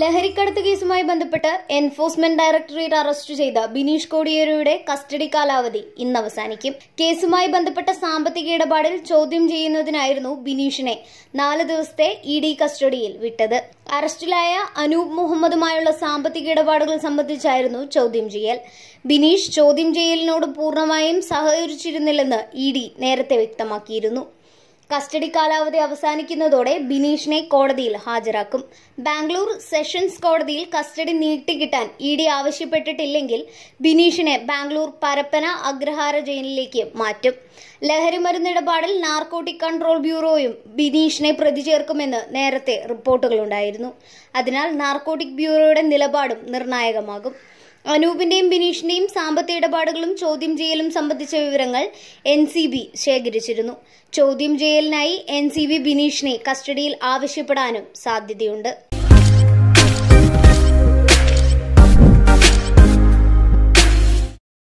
ലഹരിക്കടത്ത് കേസുമായി ബന്ധപ്പെട്ട് enforcement directorate arrest ചെയ്ത ബിനീഷ് കോടിയേരിയുടെ കസ്റ്റഡി കാലാവധി ഇന്ന് അവസാനിക്കും കേസുമായി ബന്ധപ്പെട്ട സാമ്പത്തിക ഇടപാടിൽ ചോദ്യം ചെയ്യുന്നതിനായിരുന്നു ബിനീഷിനെ നാല് ദിവസത്തെ ഇ ഡി കസ്റ്റഡിയിൽ വിട്ടത് അറസ്റ്റിലായ അനൂപ് മുഹമ്മദുമായുള്ള സാമ്പത്തിക ഇടപാടുകൾ സംബന്ധിച്ചായിരുന്നു ചോദ്യം ചെയ്യൽ ബിനീഷ് ചോദ്യം ചെയ്യലിനോട് പൂർണ്ണമായും സഹകരിച്ചിരുന്നില്ലെന്ന് ഇ ഡി നേരത്തെ വ്യക്തമാക്കിയിരുന്നു കസ്റ്റഡി കാലാവധി അവസാനിക്കുന്നതോടെ ബിനീഷിനെ കോടതിയിൽ ഹാജരാക്കും ബാംഗ്ലൂർ സെഷൻസ് കോടതിയിൽ കസ്റ്റഡി നീട്ടിക്കിട്ടാൻ ഇ ഡി ആവശ്യപ്പെട്ടിട്ടില്ലെങ്കിൽ ബിനീഷിനെ ബാംഗ്ലൂർ പരപ്പന അഗ്രഹാര ജയിലിലേക്ക് മാറ്റും ലഹരിമരുന്ന് നാർക്കോട്ടിക് കൺട്രോൾ ബ്യൂറോയും ബിനീഷിനെ പ്രതി ചേർക്കുമെന്ന് നേരത്തെ റിപ്പോർട്ടുകളുണ്ടായിരുന്നു അതിനാൽ നാർക്കോട്ടിക് ബ്യൂറോയുടെ നിലപാടും നിർണായകമാകും അനൂപിന്റെയും ബിനീഷിന്റെയും സാമ്പത്തിക ഇടപാടുകളും ചോദ്യം ചെയ്യലും സംബന്ധിച്ച വിവരങ്ങൾ എൻ സി ബി ശേഖരിച്ചിരുന്നു ചോദ്യം ചെയ്യലിനായി എൻ സി ബി ബിനീഷിനെ കസ്റ്റഡിയിൽ ആവശ്യപ്പെടാനും സാധ്യതയുണ്ട്